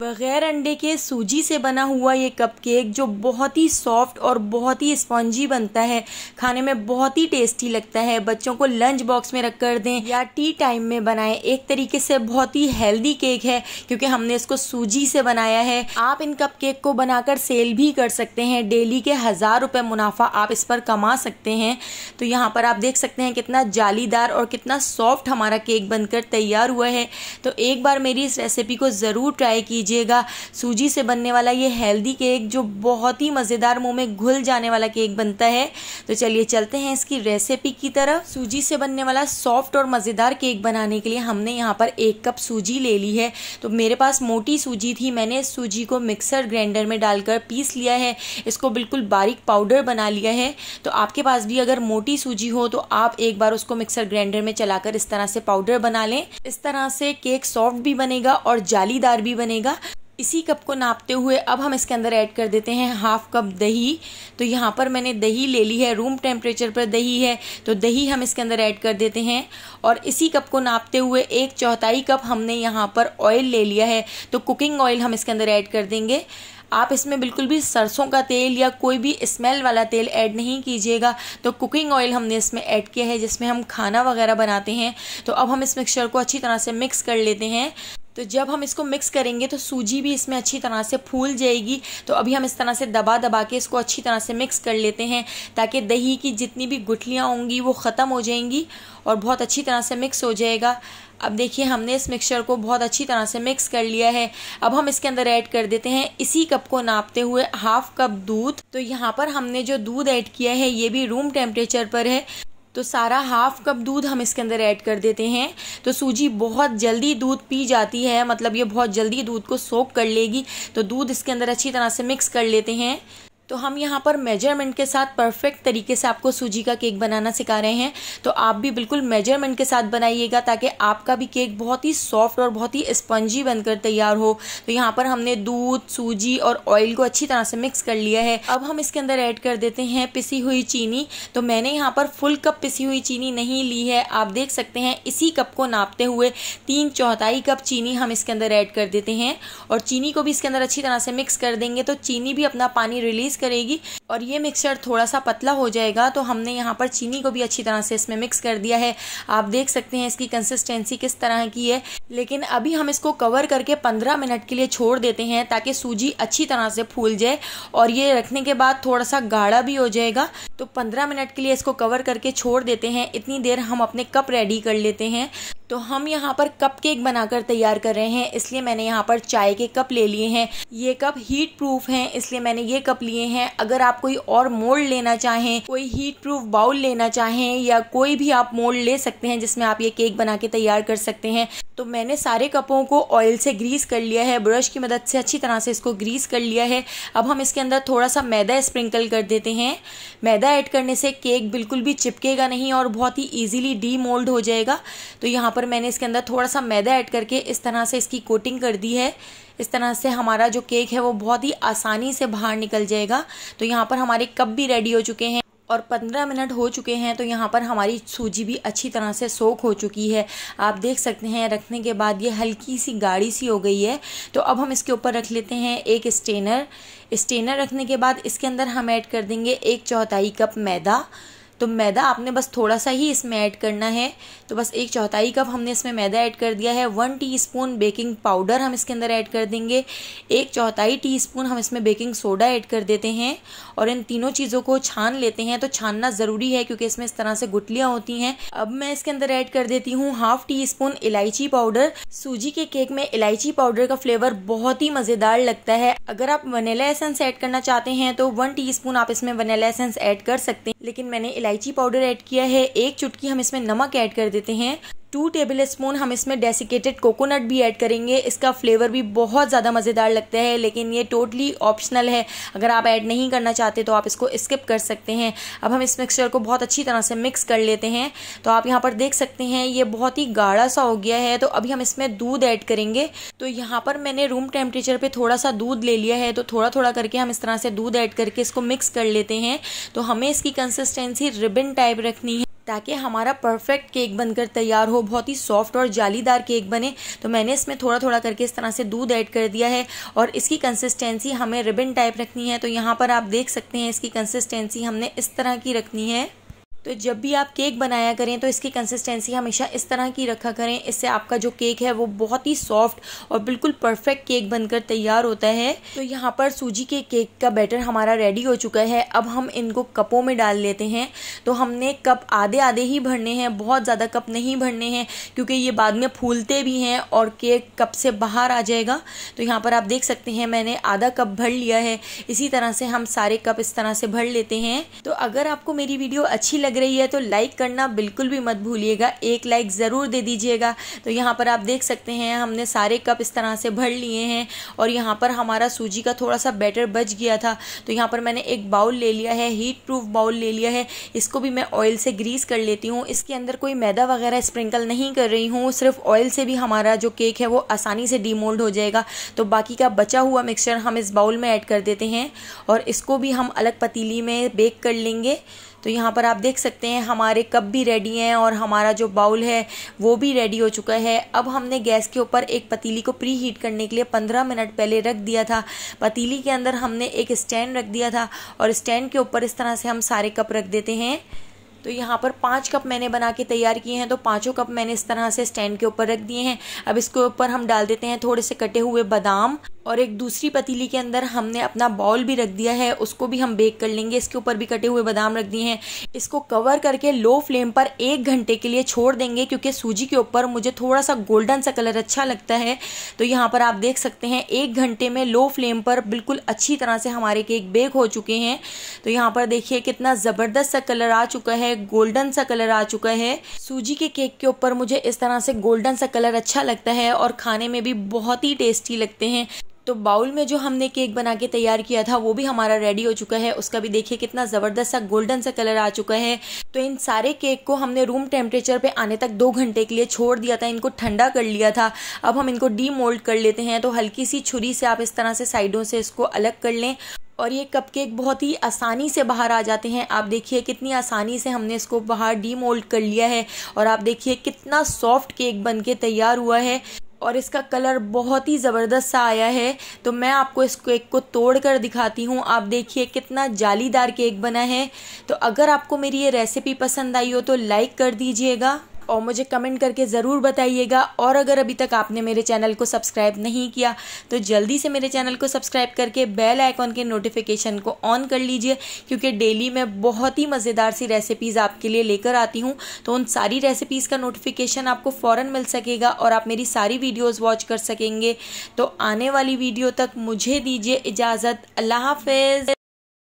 बगैर अंडे के सूजी से बना हुआ ये कप केक जो बहुत ही सॉफ्ट और बहुत ही स्पॉन्जी बनता है खाने में बहुत ही टेस्टी लगता है बच्चों को लंच बॉक्स में रख कर दें या टी टाइम में बनाएं एक तरीके से बहुत ही हेल्दी केक है क्योंकि हमने इसको सूजी से बनाया है आप इन कप केक को बनाकर सेल भी कर सकते हैं डेली के हज़ार रुपये मुनाफा आप इस पर कमा सकते हैं तो यहाँ पर आप देख सकते हैं कितना जालीदार और कितना सॉफ्ट हमारा केक बनकर तैयार हुआ है तो एक बार मेरी इस रेसिपी को ज़रूर ट्राई कीजिए लीजिएगा सूजी से बनने वाला ये हेल्दी केक जो बहुत ही मज़ेदार मुंह में घुल जाने वाला केक बनता है तो चलिए चलते हैं इसकी रेसिपी की तरफ सूजी से बनने वाला सॉफ्ट और मज़ेदार केक बनाने के लिए हमने यहाँ पर एक कप सूजी ले ली है तो मेरे पास मोटी सूजी थी मैंने इस सूजी को मिक्सर ग्राइंडर में डालकर पीस लिया है इसको बिल्कुल बारीक पाउडर बना लिया है तो आपके पास भी अगर मोटी सूजी हो तो आप एक बार उसको मिक्सर ग्राइंडर में चलाकर इस तरह से पाउडर बना लें इस तरह से केक सॉफ्ट भी बनेगा और जालीदार भी बनेगा इसी कप को नापते हुए अब हम इसके अंदर ऐड कर देते हैं हाफ कप दही तो यहाँ पर मैंने दही ले ली है रूम टेम्परेचर पर दही है तो दही हम इसके अंदर ऐड कर देते हैं और इसी कप को नापते हुए एक चौथाई कप हमने यहाँ पर ऑयल ले लिया है तो कुकिंग ऑयल हम इसके अंदर ऐड कर देंगे आप इसमें बिल्कुल भी सरसों का तेल या कोई भी स्मेल वाला तेल ऐड नहीं कीजिएगा तो कुकिंग ऑयल हमने इसमें ऐड किया है जिसमें हम खाना वगैरह बनाते हैं तो अब हम इस मिक्सचर को अच्छी तरह से मिक्स कर लेते हैं तो जब हम इसको मिक्स करेंगे तो सूजी भी इसमें अच्छी तरह से फूल जाएगी तो अभी हम इस तरह से दबा दबा के इसको अच्छी तरह से मिक्स कर लेते हैं ताकि दही की जितनी भी गुठलियाँ होंगी वो ख़त्म हो जाएंगी और बहुत अच्छी तरह से मिक्स हो जाएगा अब देखिए हमने इस मिक्सचर को बहुत अच्छी तरह से मिक्स कर लिया है अब हम इसके अंदर ऐड कर देते हैं इसी कप को नापते हुए हाफ कप दूध तो यहाँ पर हमने जो दूध ऐड किया है ये भी रूम टेम्परेचर पर है तो सारा हाफ कप दूध हम इसके अंदर ऐड कर देते हैं तो सूजी बहुत जल्दी दूध पी जाती है मतलब ये बहुत जल्दी दूध को सोख कर लेगी तो दूध इसके अंदर अच्छी तरह से मिक्स कर लेते हैं तो हम यहाँ पर मेजरमेंट के साथ परफेक्ट तरीके से आपको सूजी का केक बनाना सिखा रहे हैं तो आप भी बिल्कुल मेजरमेंट के साथ बनाइएगा ताकि आपका भी केक बहुत ही सॉफ्ट और बहुत ही स्पंजी बनकर तैयार हो तो यहाँ पर हमने दूध सूजी और ऑयल को अच्छी तरह से मिक्स कर लिया है अब हम इसके अंदर ऐड कर देते हैं पिसी हुई चीनी तो मैंने यहाँ पर फुल कप पिसी हुई चीनी नहीं ली है आप देख सकते हैं इसी कप को नापते हुए तीन चौथाई कप चीनी हम इसके अंदर ऐड कर देते हैं और चीनी को भी इसके अंदर अच्छी तरह से मिक्स कर देंगे तो चीनी भी अपना पानी रिलीज राइस करेगी और ये मिक्सचर थोड़ा सा पतला हो जाएगा तो हमने यहाँ पर चीनी को भी अच्छी तरह से इसमें मिक्स कर दिया है आप देख सकते हैं इसकी कंसिस्टेंसी किस तरह की है लेकिन अभी हम इसको कवर करके पंद्रह मिनट के लिए छोड़ देते हैं ताकि सूजी अच्छी तरह से फूल जाए और ये रखने के बाद थोड़ा सा गाढ़ा भी हो जाएगा तो पंद्रह मिनट के लिए इसको कवर करके छोड़ देते हैं इतनी देर हम अपने कप रेडी कर लेते हैं तो हम यहाँ पर कप केक बनाकर तैयार कर रहे हैं इसलिए मैंने यहाँ पर चाय के कप ले लिए हैं ये कप हीट प्रूफ हैं इसलिए मैंने ये कप लिए हैं अगर आप कोई और मोल्ड लेना चाहें कोई हीट प्रूफ बाउल लेना चाहें या कोई भी आप मोल्ड ले सकते हैं जिसमें आप ये केक बना के तैयार कर सकते हैं तो मैंने सारे कपों को ऑयल से ग्रीस कर लिया है ब्रश की मदद से अच्छी तरह से इसको ग्रीस कर लिया है अब हम इसके अंदर थोड़ा सा मैदा स्प्रिंकल कर देते हैं मैदा ऐड करने से केक बिल्कुल भी चिपकेगा नहीं और बहुत ही ईजिली डी मोल्ड हो जाएगा तो यहाँ पर मैंने इसके अंदर थोड़ा सा मैदा ऐड करके इस तरह से इसकी कोटिंग कर दी है इस तरह से हमारा जो केक है वो बहुत ही आसानी से बाहर निकल जाएगा तो यहाँ पर हमारे कप भी रेडी हो चुके हैं और 15 मिनट हो चुके हैं तो यहाँ पर हमारी सूजी भी अच्छी तरह से सोख हो चुकी है आप देख सकते हैं रखने के बाद ये हल्की सी गाढ़ी सी हो गई है तो अब हम इसके ऊपर रख लेते हैं एक स्टेनर स्टेनर रखने के बाद इसके अंदर हम ऐड कर देंगे एक चौथाई कप मैदा तो मैदा आपने बस थोड़ा सा ही इसमें ऐड करना है तो बस एक चौथाई कप हमने इसमें मैदा ऐड कर दिया है वन टीस्पून बेकिंग पाउडर हम इसके अंदर ऐड कर देंगे एक चौथाई टीस्पून हम इसमें बेकिंग सोडा ऐड कर देते हैं और इन तीनों चीज़ों को छान लेते हैं तो छानना ज़रूरी है क्योंकि इसमें इस तरह से गुटलियाँ होती हैं अब मैं इसके अंदर ऐड कर देती हूँ हाफ टी स्पून इलायची पाउडर सूजी के केक में इलायची पाउडर का फ्लेवर बहुत ही मज़ेदार लगता है अगर आप वनीला एसेंस ऐड करना चाहते हैं तो वन टीस्पून आप इसमें वनीला एसेंस ऐड कर सकते हैं लेकिन मैंने इलायची पाउडर ऐड किया है एक चुटकी हम इसमें नमक ऐड कर देते हैं टू टेबल स्पून हम इसमें डेसिकेटेड कोकोनट भी ऐड करेंगे इसका फ्लेवर भी बहुत ज़्यादा मज़ेदार लगता है लेकिन ये टोटली ऑप्शनल है अगर आप ऐड नहीं करना चाहते तो आप इसको स्किप कर सकते हैं अब हम इस मिक्सचर को बहुत अच्छी तरह से मिक्स कर लेते हैं तो आप यहाँ पर देख सकते हैं ये बहुत ही गाढ़ा सा हो गया है तो अभी हम इसमें दूध ऐड करेंगे तो यहाँ पर मैंने रूम टेम्परेचर पर थोड़ा सा दूध ले लिया है तो थोड़ा थोड़ा करके हम इस तरह से दूध ऐड करके इसको मिक्स कर लेते हैं तो हमें इसकी कंसिस्टेंसी रिबिन टाइप रखनी है ताकि हमारा परफेक्ट केक बनकर तैयार हो बहुत ही सॉफ्ट और जालीदार केक बने तो मैंने इसमें थोड़ा थोड़ा करके इस तरह से दूध ऐड कर दिया है और इसकी कंसिस्टेंसी हमें रिबन टाइप रखनी है तो यहाँ पर आप देख सकते हैं इसकी कंसिस्टेंसी हमने इस तरह की रखनी है तो जब भी आप केक बनाया करें तो इसकी कंसिस्टेंसी हमेशा इस तरह की रखा करें इससे आपका जो केक है वो बहुत ही सॉफ्ट और बिल्कुल परफेक्ट केक बनकर तैयार होता है तो यहाँ पर सूजी के केक का बैटर हमारा रेडी हो चुका है अब हम इनको कपों में डाल लेते हैं तो हमने कप आधे आधे ही भरने हैं बहुत ज़्यादा कप नहीं भरने हैं क्योंकि ये बाद में फूलते भी हैं और केक कप से बाहर आ जाएगा तो यहाँ पर आप देख सकते हैं मैंने आधा कप भर लिया है इसी तरह से हम सारे कप इस तरह से भर लेते हैं तो अगर आपको मेरी वीडियो अच्छी लगे लग रही है तो लाइक करना बिल्कुल भी मत भूलिएगा एक लाइक ज़रूर दे दीजिएगा तो यहाँ पर आप देख सकते हैं हमने सारे कप इस तरह से भर लिए हैं और यहाँ पर हमारा सूजी का थोड़ा सा बैटर बच गया था तो यहाँ पर मैंने एक बाउल ले लिया है हीट प्रूफ बाउल ले लिया है इसको भी मैं ऑयल से ग्रीस कर लेती हूँ इसके अंदर कोई मैदा वगैरह स्प्रिंकल नहीं कर रही हूँ सिर्फ ऑयल से भी हमारा जो केक है वो आसानी से डीमोल्ड हो जाएगा तो बाकी का बचा हुआ मिक्सचर हम इस बाउल में ऐड कर देते हैं और इसको भी हम अलग पतीली में बेक कर लेंगे तो यहाँ पर आप देख सकते सकते हैं हमारे कप भी रेडी हैं और हमारा जो बाउल है वो भी रेडी हो चुका है अब हमने गैस के ऊपर एक पतीली को प्री हीट करने के लिए पंद्रह मिनट पहले रख दिया था पतीली के अंदर हमने एक स्टैंड रख दिया था और स्टैंड के ऊपर इस तरह से हम सारे कप रख देते हैं तो यहाँ पर पाँच कप मैंने बना के तैयार किए हैं तो पाँचों कप मैंने इस तरह से स्टैंड के ऊपर रख दिए हैं अब इसके ऊपर हम डाल देते हैं थोड़े से कटे हुए बादाम और एक दूसरी पतीली के अंदर हमने अपना बाउल भी रख दिया है उसको भी हम बेक कर लेंगे इसके ऊपर भी कटे हुए बादाम रख दिए हैं इसको कवर करके लो फ्लेम पर एक घंटे के लिए छोड़ देंगे क्योंकि सूजी के ऊपर मुझे थोड़ा सा गोल्डन सा कलर अच्छा लगता है तो यहाँ पर आप देख सकते हैं एक घंटे में लो फ्लेम पर बिल्कुल अच्छी तरह से हमारे केक बेक हो चुके हैं तो यहाँ पर देखिए कितना ज़बरदस्त सा कलर आ चुका है गोल्डन सा कलर आ चुका है सूजी के केक के ऊपर मुझे इस तरह से गोल्डन सा कलर अच्छा लगता है और खाने में भी बहुत ही टेस्टी लगते हैं तो बाउल में जो हमने केक बना के तैयार किया था वो भी हमारा रेडी हो चुका है उसका भी देखिए कितना ज़बरदस्त सा गोल्डन सा कलर आ चुका है तो इन सारे केक को हमने रूम टेम्परेचर पे आने तक दो घंटे के लिए छोड़ दिया था इनको ठंडा कर लिया था अब हम इनको मोल्ड कर लेते हैं तो हल्की सी छुरी से आप इस तरह से साइडों से इसको अलग कर लें और ये कप केक बहुत ही आसानी से बाहर आ जाते हैं आप देखिए कितनी आसानी से हमने इसको बाहर मोल्ड कर लिया है और आप देखिए कितना सॉफ्ट केक बन के तैयार हुआ है और इसका कलर बहुत ही ज़बरदस्त सा आया है तो मैं आपको इस केक को तोड़ कर दिखाती हूँ आप देखिए कितना जालीदार केक बना है तो अगर आपको मेरी ये रेसिपी पसंद आई हो तो लाइक कर दीजिएगा और मुझे कमेंट करके ज़रूर बताइएगा और अगर अभी तक आपने मेरे चैनल को सब्सक्राइब नहीं किया तो जल्दी से मेरे चैनल को सब्सक्राइब करके बेल आइकॉन के नोटिफिकेशन को ऑन कर लीजिए क्योंकि डेली मैं बहुत ही मज़ेदार सी रेसिपीज़ आपके लिए लेकर आती हूँ तो उन सारी रेसिपीज़ का नोटिफिकेशन आपको फ़ौर मिल सकेगा और आप मेरी सारी वीडियोज़ वॉच कर सकेंगे तो आने वाली वीडियो तक मुझे दीजिए इजाज़त अल्लाह हाफिज़